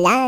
la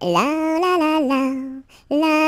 La la la la la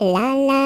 La la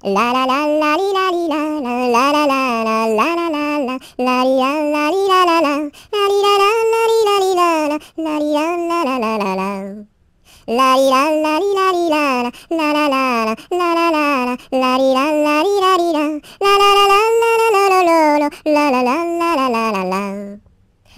La la la la li la li la la la la la la la la la la la li la la li la la la la li la la la li la li la la la li la la la la la la La li la la li la li la la la la la la la la la la la li la la li la li la la la la la la la la la la la la la la la la la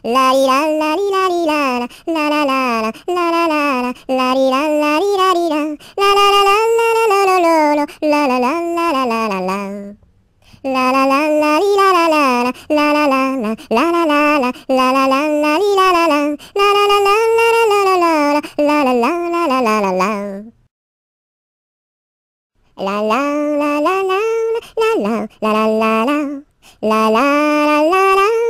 la di la la di la di la la la la la la la la la di la la di la di la la la la la la la la la la la la la la la la La la la la di la la la la la la la la la la la la la la la la di la la la la la la la la la la la la la la la la la la La la la la la la la la la la la la la la la la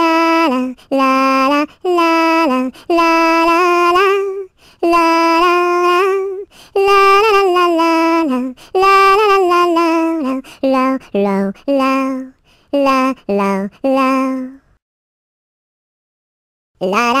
La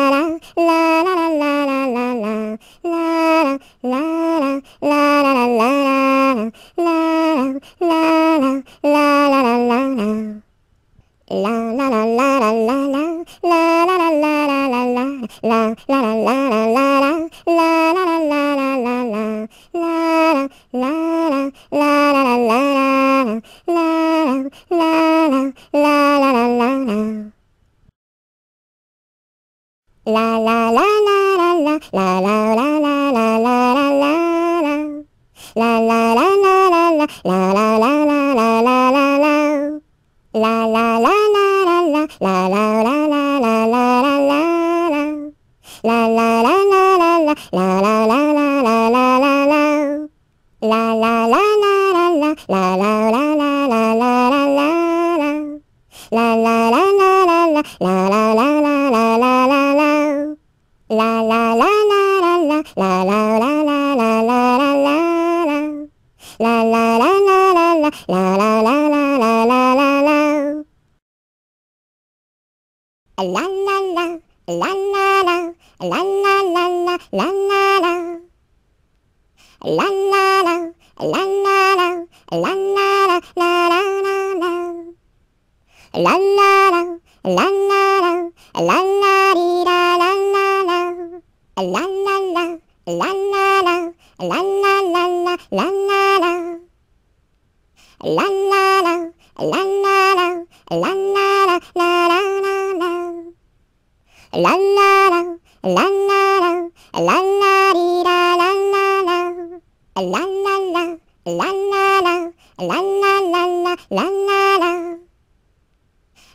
La la la, la la dee da la la la, la la la, la la la, la la la la, la la la, la la la, la la la, la la la, la la la la, la la la, la la la, la la dee da la la la, la la la, la la la, la la la la, la la la.